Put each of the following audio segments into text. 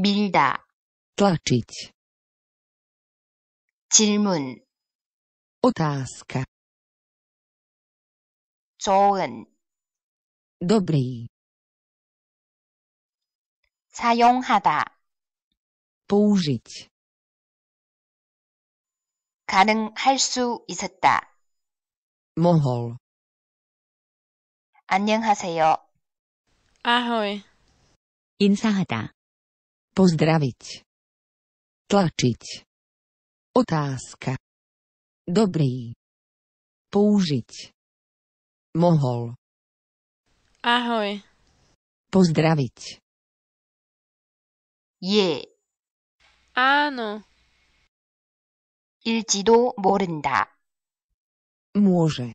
밀다. tlačiť. 질문. Otázka. 좋은. Dobrý. 사용하다. použiť. 가능할 수 있었다. mohol. 안녕하세요. 아호이. 인사하다. Pozdraviť. Tlačiť. Otázka. Dobrý. Použiť. Mohol. Ahoj. Pozdraviť. Je. Áno. Ilčido 모른다. Môže.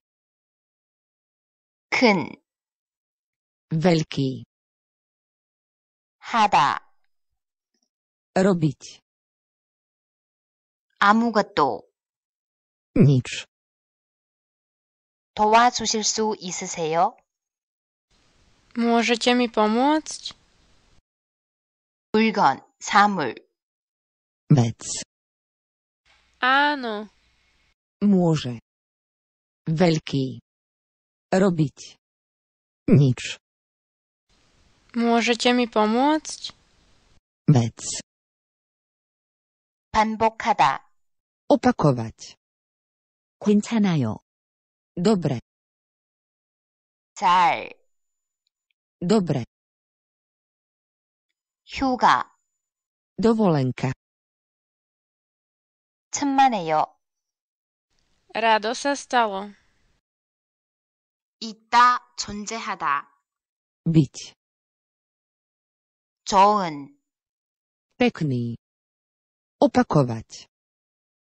Kn. Veľký. Hada. Robić. 아무것도. nic. 도와주실 수 있으세요? Możecie mi pomóc? 물건, 사물, Mec. Ano, Może. Wielki. Robić. nic. możecie mi pomóc? Mec. 반복하다. opakować. 괜찮아요. dobre. 잘. dobre. 휴가. dovolenka. 천만에요. Rado se stało. 있다, 존재하다. być. 좋은. piękny. Opakovať.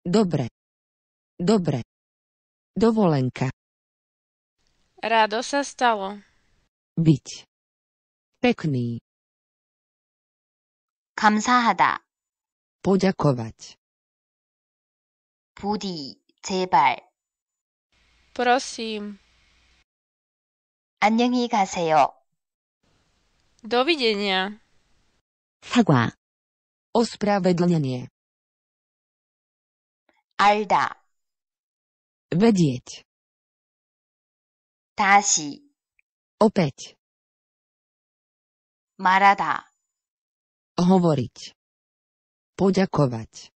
Dobre. Dobre. Dovolenka. Rado sa stalo. Byť. Pekný. 감사하다. Poďakovať. 부디, 제발. Prosím. 안녕히 가세요. Dovidenia. 사과. Ospravedlnenie. 알다 vedieť 다시 opäť 말하다 hovoriť poďakovať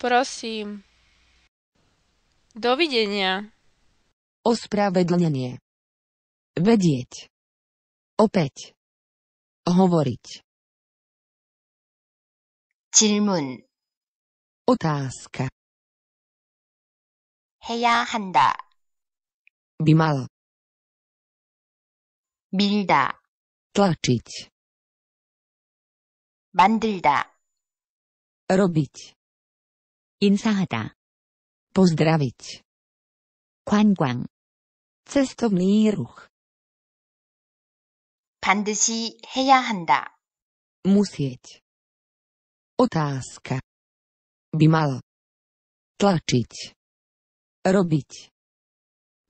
prosím dovidenia ospravedlnenie vedieť opäť hovoriť 질문 Otázka. 해야 한다. by mal. 밀다. tlačiť. 만들다. robiť. 인사하다. pozdraviť. 관광. cestovný ruch. 반드시 해야 한다. musieť. Otázka by mal tlačiť, robiť,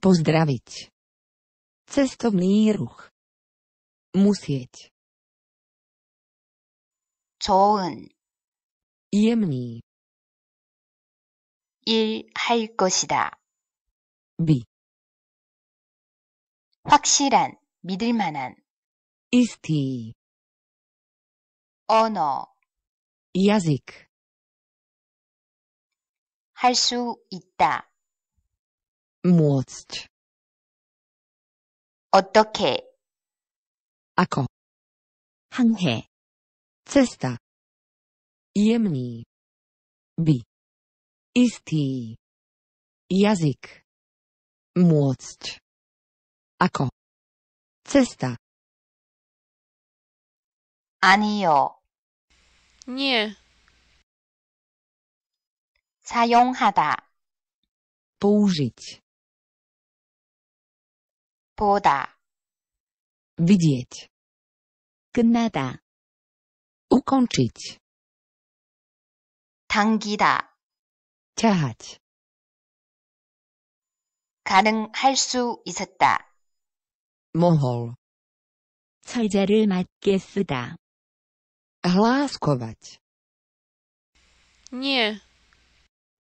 pozdraviť, cestovný ruch, musieť, 좋은, jemný, 일할 것이다, 비, 확실한, 믿을 만한, istý, 언어, jazyk, 할수 있다. Moc. 어떻게? ako. 항해. cesta. jemný. by. istý. jazyk. Môcť. ako. cesta. 아니요. nie. 사용하다. Poużyć. 보다. Widzieć. 끝나다. Ukończyć. 당기다. ciąć. 가능할 수 있었다. mohol. 철자를 맞게 쓰다. hlaskować. nie.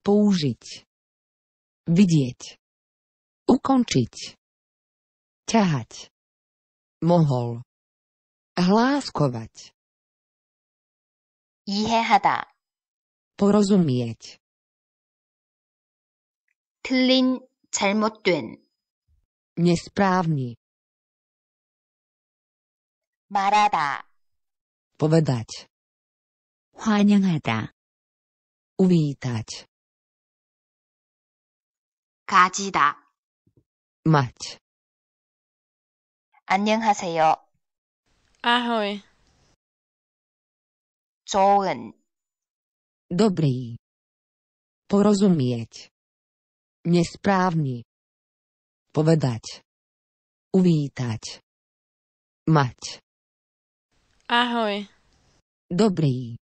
Použiť. Vidieť. Ukončiť. Ťahať. Mohol. Hláskovať. 이해하다. porozumieť. Tlin 잘못된. Nesprávny. 말하다. povedať. 환영하다. uvítať. 가지다. Mať. 안녕하세요. Ahoj. 좋은. Dobrý. Porozumieť. Nesprávny. Povedať. Uvítať. Mať. Ahoj. Dobrý.